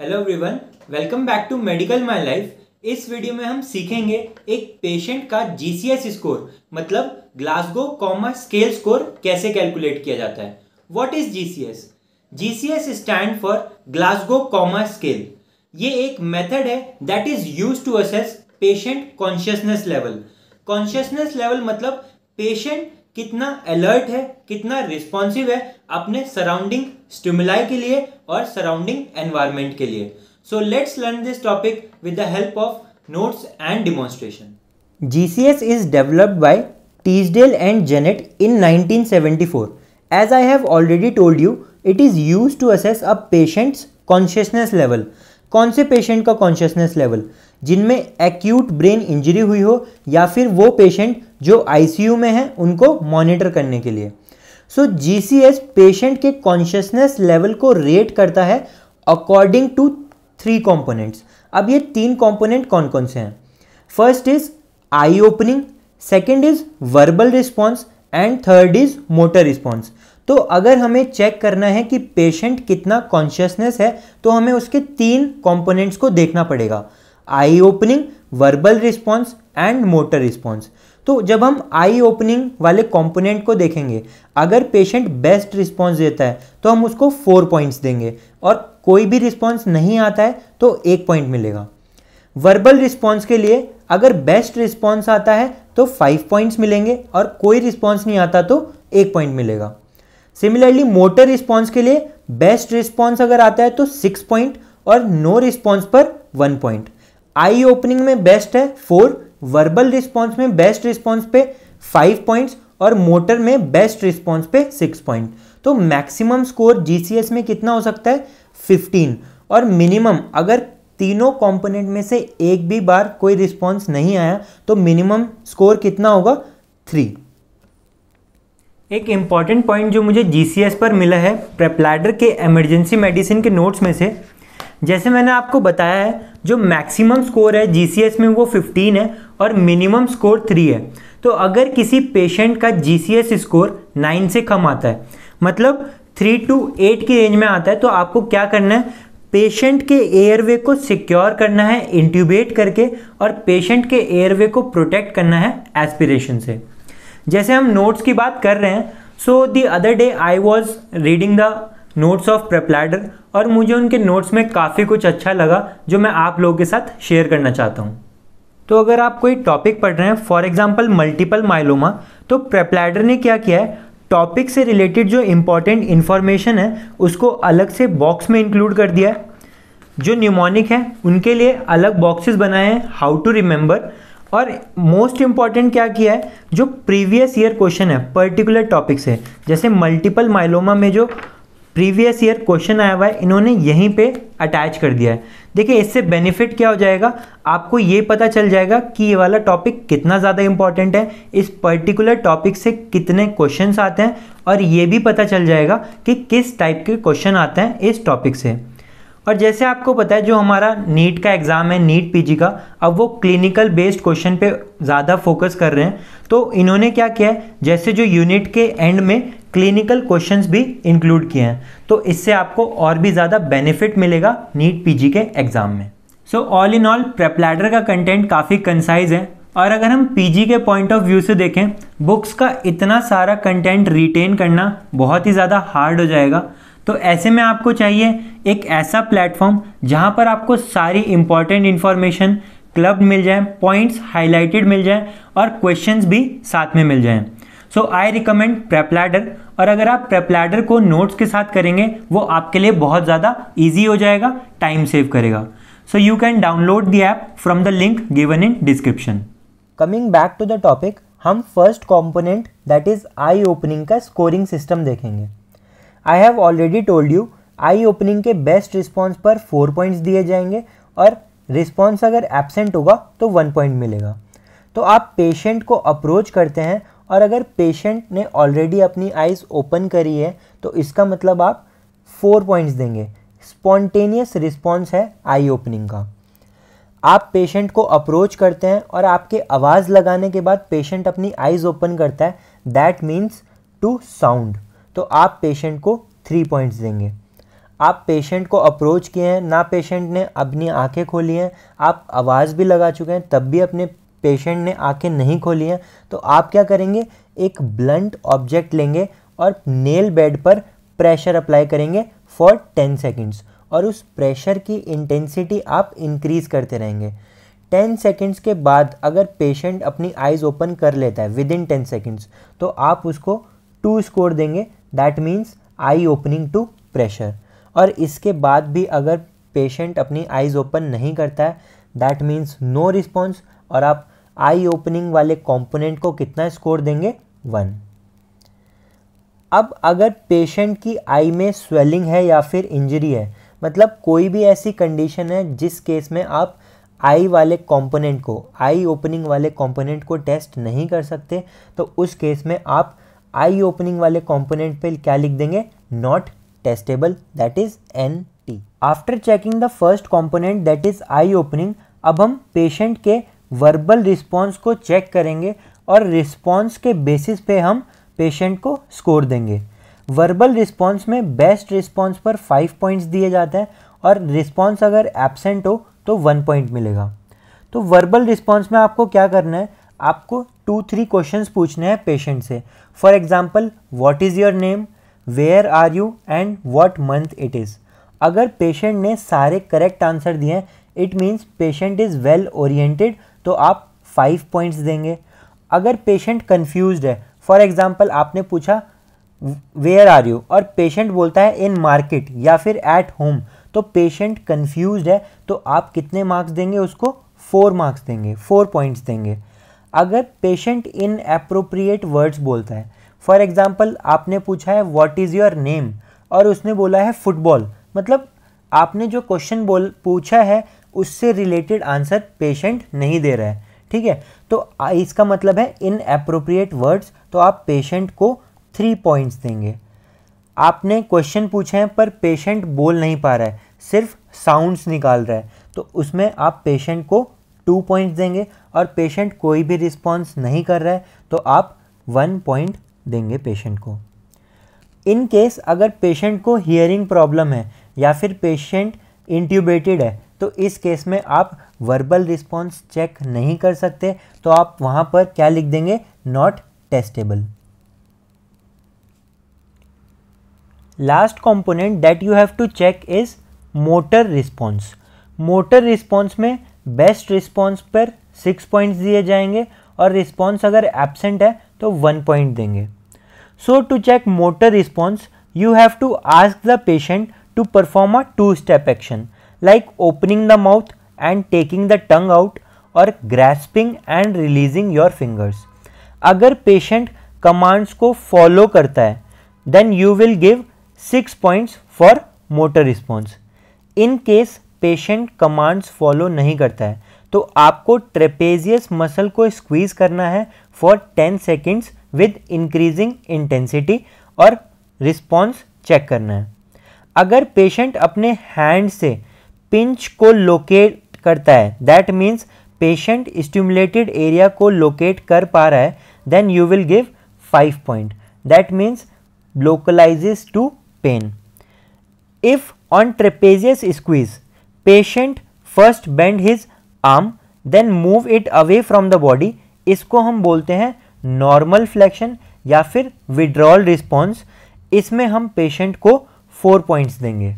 hello everyone welcome back to medical my life इस video में हम सीखेंगे एक पेशेंट का जीसीएस स्कोर मतलब ग्लासगो कॉमा स्केल स्कोर कैसे कैलकुलेट किया जाता है what is GCS GCS stand for Glasgow coma scale ये एक मेथड है that is use to assess patient consciousness level consciousness level मतलब पेशेंट कितना अलर्ट है कितना रिस्पॉन्सिव है अपने सराउंडिंग स्टिमुलाई के लिए और सराउंडिंग एनवायरमेंट के लिए so let's learn this topic with the help of notes and demonstration G C S is developed by Teasdale and Jennett in nineteen seventy four as I have already told you it is use to assess a patient's consciousness level कौन से patient का consciousness level जिनमें acute brain injury हुई हो या फिर वो patient जो आईसीयू में है उनको मॉनिटर करने के लिए सो जी पेशेंट के कॉन्शियसनेस लेवल को रेट करता है अकॉर्डिंग टू थ्री कॉम्पोनेंट्स अब ये तीन कॉम्पोनेंट कौन कौन से हैं first is eye opening second is verbal response and third is motor response तो अगर हमें चेक करना है कि पेशेंट कितना कॉन्शियसनेस है तो हमें उसके तीन कॉम्पोनेंट्स को देखना पड़ेगा eye opening verbal response and motor response तो जब हम आई ओपनिंग वाले कंपोनेंट को देखेंगे अगर पेशेंट बेस्ट रिस्पांस देता है तो हम उसको फोर पॉइंट्स देंगे और कोई भी रिस्पांस नहीं आता है तो एक पॉइंट मिलेगा वर्बल रिस्पांस के लिए अगर बेस्ट रिस्पांस आता है तो फाइव पॉइंट्स मिलेंगे और कोई रिस्पॉन्स नहीं आता तो एक पॉइंट मिलेगा सिमिलरली मोटर रिस्पॉन्स के लिए बेस्ट रिस्पॉन्स अगर आता है तो सिक्स पॉइंट और नो रिस्पॉन्स पर वन पॉइंट आई ओपनिंग में बेस्ट है फोर वर्बल रिस्पॉन्स में बेस्ट रिस्पॉन्स पे फाइव पॉइंट्स और मोटर में बेस्ट रिस्पॉन्स पे सिक्स पॉइंट तो मैक्सिमम स्कोर जीसीएस में कितना हो सकता है फिफ्टीन और मिनिमम अगर तीनों कंपोनेंट में से एक भी बार कोई रिस्पॉन्स नहीं आया तो मिनिमम स्कोर कितना होगा थ्री एक इंपॉर्टेंट पॉइंट जो मुझे जीसीएस पर मिला है प्रेप्लाइडर के इमरजेंसी मेडिसिन के नोट्स में से जैसे मैंने आपको बताया है जो मैक्सिमम स्कोर है जीसीएस में वो 15 है और मिनिमम स्कोर थ्री है तो अगर किसी पेशेंट का जी स्कोर नाइन से कम आता है मतलब थ्री टू एट की रेंज में आता है तो आपको क्या करना है पेशेंट के एयरवे को सिक्योर करना है इंट्यूबेट करके और पेशेंट के एयरवे को प्रोटेक्ट करना है एस्पिरेशन से जैसे हम नोट्स की बात कर रहे हैं so the other day I was reading the notes of PrepLadder और मुझे उनके नोट्स में काफ़ी कुछ अच्छा लगा जो मैं आप लोगों के साथ शेयर करना चाहता हूँ तो अगर आप कोई टॉपिक पढ़ रहे हैं फॉर एग्जाम्पल मल्टीपल माइलोमा तो प्रेप्लाइडर ने क्या किया है टॉपिक से रिलेटेड जो इंपॉर्टेंट इन्फॉर्मेशन है उसको अलग से बॉक्स में इंक्लूड कर दिया है जो न्यूमोनिक है उनके लिए अलग बॉक्सेस बनाए हैं हाउ टू रिमेंबर और मोस्ट इम्पॉर्टेंट क्या किया है जो प्रीवियस ईयर क्वेश्चन है पर्टिकुलर टॉपिक से जैसे मल्टीपल माइलोमा में जो प्रीवियस ईयर क्वेश्चन आया हुआ है इन्होंने यहीं पे अटैच कर दिया है देखिए इससे बेनिफिट क्या हो जाएगा आपको ये पता चल जाएगा कि ये वाला टॉपिक कितना ज़्यादा इंपॉर्टेंट है इस पर्टिकुलर टॉपिक से कितने क्वेश्चंस आते हैं और ये भी पता चल जाएगा कि किस टाइप के क्वेश्चन आते हैं इस टॉपिक से और जैसे आपको पता है जो हमारा नीट का एग्ज़ाम है नीट पी का अब वो क्लिनिकल बेस्ड क्वेश्चन पे ज़्यादा फोकस कर रहे हैं तो इन्होंने क्या किया है जैसे जो यूनिट के एंड में क्लिनिकल क्वेश्चंस भी इंक्लूड किए हैं तो इससे आपको और भी ज़्यादा बेनिफिट मिलेगा नीट पीजी के एग्ज़ाम में सो ऑल इन ऑल प्रेपलैडर का कंटेंट काफ़ी कंसाइज है और अगर हम पीजी के पॉइंट ऑफ व्यू से देखें बुक्स का इतना सारा कंटेंट रिटेन करना बहुत ही ज़्यादा हार्ड हो जाएगा तो ऐसे में आपको चाहिए एक ऐसा प्लेटफॉर्म जहाँ पर आपको सारी इंपॉर्टेंट इन्फॉर्मेशन क्लब मिल जाए पॉइंट्स हाईलाइटेड मिल जाए और क्वेश्चंस भी साथ में मिल जाएँ सो आई रिकमेंड प्रेप्लाडर और अगर आप प्रेप्लाडर को नोट्स के साथ करेंगे वो आपके लिए बहुत ज़्यादा ईजी हो जाएगा टाइम सेव करेगा so you can download the app from the link given in description coming back to the topic हम first component that is eye opening का स्कोरिंग सिस्टम देखेंगे I have already told you eye opening के best response पर four points दिए जाएंगे और response अगर absent होगा तो वन पॉइंट मिलेगा तो आप पेशेंट को अप्रोच करते हैं और अगर पेशेंट ने ऑलरेडी अपनी आइज़ ओपन करी है तो इसका मतलब आप फोर पॉइंट्स देंगे स्पॉन्टेनियस रिस्पॉन्स है आई ओपनिंग का आप पेशेंट को अप्रोच करते हैं और आपके आवाज़ लगाने के बाद पेशेंट अपनी आइज़ ओपन करता है दैट मीन्स टू साउंड तो आप पेशेंट को थ्री पॉइंट्स देंगे आप पेशेंट को अप्रोच किए हैं ना पेशेंट ने अपनी आंखें खोली हैं आप आवाज़ भी लगा चुके हैं तब भी अपने पेशेंट ने आंखें नहीं खोली हैं तो आप क्या करेंगे एक ब्लंट ऑब्जेक्ट लेंगे और नेल बेड पर प्रेशर अप्लाई करेंगे फॉर टेन सेकेंड्स और उस प्रेशर की इंटेंसिटी आप इंक्रीज़ करते रहेंगे टेन सेकेंड्स के बाद अगर पेशेंट अपनी आइज़ ओपन कर लेता है विद इन टेन सेकेंड्स तो आप उसको टू स्कोर देंगे that means eye opening to pressure और इसके बाद भी अगर पेशेंट अपनी आइज़ ओपन नहीं करता है दैट मीन्स नो रिस्पॉन्स और आप आई ओपनिंग वाले कंपोनेंट को कितना स्कोर देंगे वन अब अगर पेशेंट की आई में स्वेलिंग है या फिर इंजरी है मतलब कोई भी ऐसी कंडीशन है जिस केस में आप आई वाले कंपोनेंट को आई ओपनिंग वाले कंपोनेंट को टेस्ट नहीं कर सकते तो उस केस में आप आई ओपनिंग वाले कंपोनेंट पे क्या लिख देंगे not testable that is N T after checking the first component that is eye opening अब हम पेशेंट के वर्बल रिस्पॉन्स को चेक करेंगे और रिस्पॉन्स के बेसिस पे हम पेशेंट को स्कोर देंगे वर्बल रिस्पॉन्स में बेस्ट रिस्पॉन्स पर फाइव पॉइंट्स दिए जाते हैं और रिस्पॉन्स अगर एबसेंट हो तो वन पॉइंट मिलेगा तो वर्बल रिस्पॉन्स में आपको क्या करना है आपको टू थ्री क्वेश्चंस पूछने हैं पेशेंट से for example what is your name where are you and what month it is अगर पेशेंट ने सारे करेक्ट आंसर दिए हैं it means patient is well oriented तो आप फाइव पॉइंट्स देंगे अगर पेशेंट कन्फ्यूज है फॉर एग्ज़ाम्पल आपने पूछा वेयर आर यू और पेशेंट बोलता है इन मार्केट या फिर एट होम तो पेशेंट कन्फ्यूज है तो आप कितने मार्क्स देंगे उसको फोर मार्क्स देंगे फोर पॉइंट्स देंगे अगर पेशेंट इन अप्रोप्रिएट वर्ड्स बोलता है फॉर एग्ज़ाम्पल आपने पूछा है वॉट इज़ योर नेम और उसने बोला है फुटबॉल मतलब आपने जो क्वेश्चन बोल पूछा है उससे रिलेटेड आंसर पेशेंट नहीं दे रहा है ठीक है तो इसका मतलब है इन अप्रोप्रिएट वर्ड्स तो आप पेशेंट को थ्री पॉइंट्स देंगे आपने क्वेश्चन पूछे हैं पर पेशेंट बोल नहीं पा रहा है सिर्फ साउंड्स निकाल रहा है तो उसमें आप पेशेंट को टू पॉइंट्स देंगे और पेशेंट कोई भी रिस्पॉन्स नहीं कर रहा है तो आप वन पॉइंट देंगे पेशेंट को इन केस अगर पेशेंट को हियरिंग प्रॉब्लम है या फिर पेशेंट इंट्यूबेटेड है तो इस केस में आप वर्बल रिस्पॉन्स चेक नहीं कर सकते तो आप वहाँ पर क्या लिख देंगे not testable last component that you have to check is motor response motor response में बेस्ट रिस्पॉन्स पर सिक्स पॉइंट्स दिए जाएंगे और रिस्पॉन्स अगर एबसेंट है तो वन पॉइंट देंगे so to check motor response you have to ask the patient to perform a two step action like opening the mouth and taking the tongue out और grasping and releasing your fingers अगर patient commands को follow करता है then you will give six points for motor response in case patient commands follow नहीं करता है तो आपको ट्रेपेजियस मसल को स्क्वीज करना है for ten seconds with increasing intensity और रिस्पॉन्स चेक करना है अगर पेशेंट अपने हैंड से पिंच को लोकेट करता है that means patient stimulated area को लोकेट कर पा रहा है then you will give five point that means localises to pain if on trapezius squeeze patient first bend his arm then move it away from the body इसको हम बोलते हैं normal flexion या फिर विड्रॉल रिस्पॉन्स इसमें हम patient को four points देंगे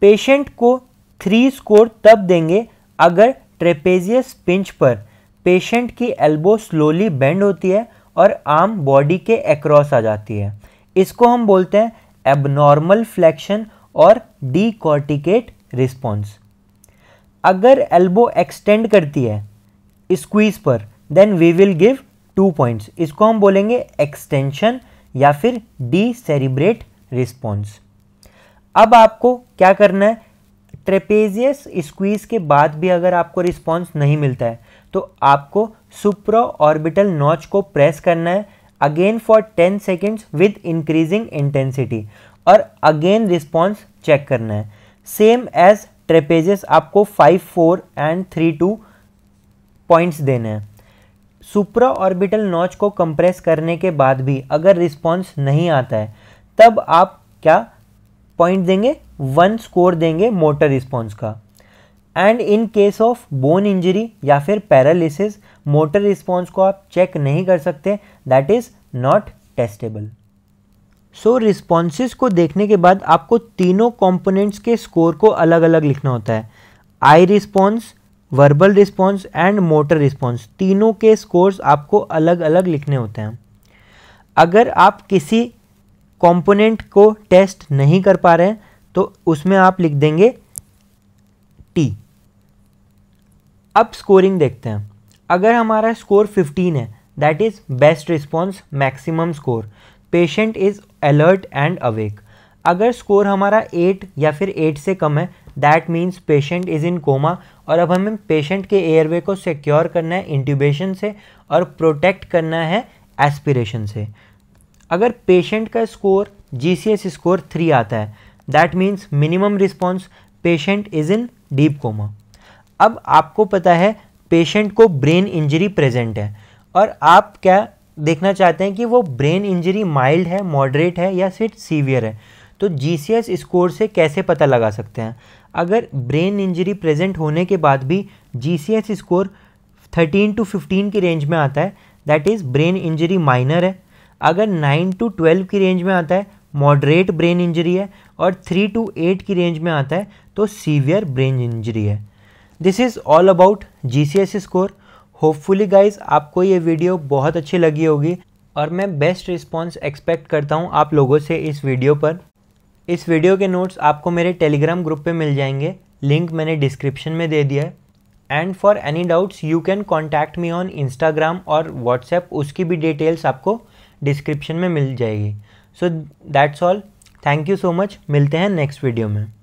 पेशेंट को थ्री स्कोर तब देंगे अगर ट्रेपेजियस पिंच पर पेशेंट की एल्बो स्लोली बेंड होती है और आर्म बॉडी के एक्रॉस आ जाती है इसको हम बोलते हैं एबनॉर्मल फ्लैक्शन और डीकॉर्टिकेट रिस्पॉन्स अगर एल्बो एक्सटेंड करती है स्क्वीज पर then we will give two points इसको हम बोलेंगे एक्सटेंशन या फिर डी सेरिब्रेट रिस्पॉन्स अब आपको क्या करना है ट्रेपेजियस स्क्वीज के बाद भी अगर आपको रिस्पॉन्स नहीं मिलता है तो आपको सुप्रो ऑर्बिटल नॉच को प्रेस करना है again for 10 seconds with increasing intensity और अगेन रिस्पॉन्स चेक करना है सेम एज ट्रेपेजेस आपको five four and three two points देने हैं सुप्रा ऑर्बिटल नॉच को कंप्रेस करने के बाद भी अगर रिस्पॉन्स नहीं आता है तब आप क्या पॉइंट देंगे वन स्कोर देंगे मोटर रिस्पॉन्स का and in case of bone injury या फिर पैरालिसिस मोटर रिस्पॉन्स को आप चेक नहीं कर सकते that is not testable so responses को देखने के बाद आपको तीनों कॉम्पोनेंट्स के स्कोर को अलग अलग लिखना होता है eye response verbal response and motor response तीनों के स्कोर्स आपको अलग अलग लिखने होते हैं अगर आप किसी कंपोनेंट को टेस्ट नहीं कर पा रहे हैं तो उसमें आप लिख देंगे टी अब स्कोरिंग देखते हैं अगर हमारा स्कोर 15 है that is best response maximum score patient is alert and awake अगर स्कोर हमारा 8 या फिर 8 से कम है that means patient is in coma और अब हमें पेशेंट के एयरवे को सिक्योर करना है इंट्यूबेशन से और प्रोटेक्ट करना है एस्पिरेशन से अगर पेशेंट का स्कोर जी स्कोर थ्री आता है that means minimum response patient is in deep coma अब आपको पता है पेशेंट को ब्रेन इंजरी प्रेजेंट है और आप क्या देखना चाहते हैं कि वो ब्रेन इंजरी माइल्ड है मॉडरेट है या फिर सीवियर है तो जी सी एस स्कोर से कैसे पता लगा सकते हैं अगर ब्रेन इंजरी प्रेजेंट होने के बाद भी G C S score thirteen to fifteen की रेंज में आता है that is brain injury minor है अगर नाइन टू ट्वेल्व की रेंज में आता है मॉडरेट ब्रेन इंजरी है और थ्री टू एट की रेंज में आता है तो सीवियर ब्रेन इंजरी है this is all about G C S score hopefully guys आपको ये वीडियो बहुत अच्छी लगी होगी और मैं बेस्ट रिस्पॉन्स एक्सपेक्ट करता हूँ आप लोगों से इस वीडियो पर इस वीडियो के नोट्स आपको मेरे टेलीग्राम ग्रुप पे मिल जाएंगे लिंक मैंने डिस्क्रिप्शन में दे दिया है and for any doubts you can contact me on Instagram और व्हाट्सएप उसकी भी डिटेल्स आपको डिस्क्रिप्शन में मिल जाएगी so that's all thank you so much मिलते हैं नेक्स्ट वीडियो में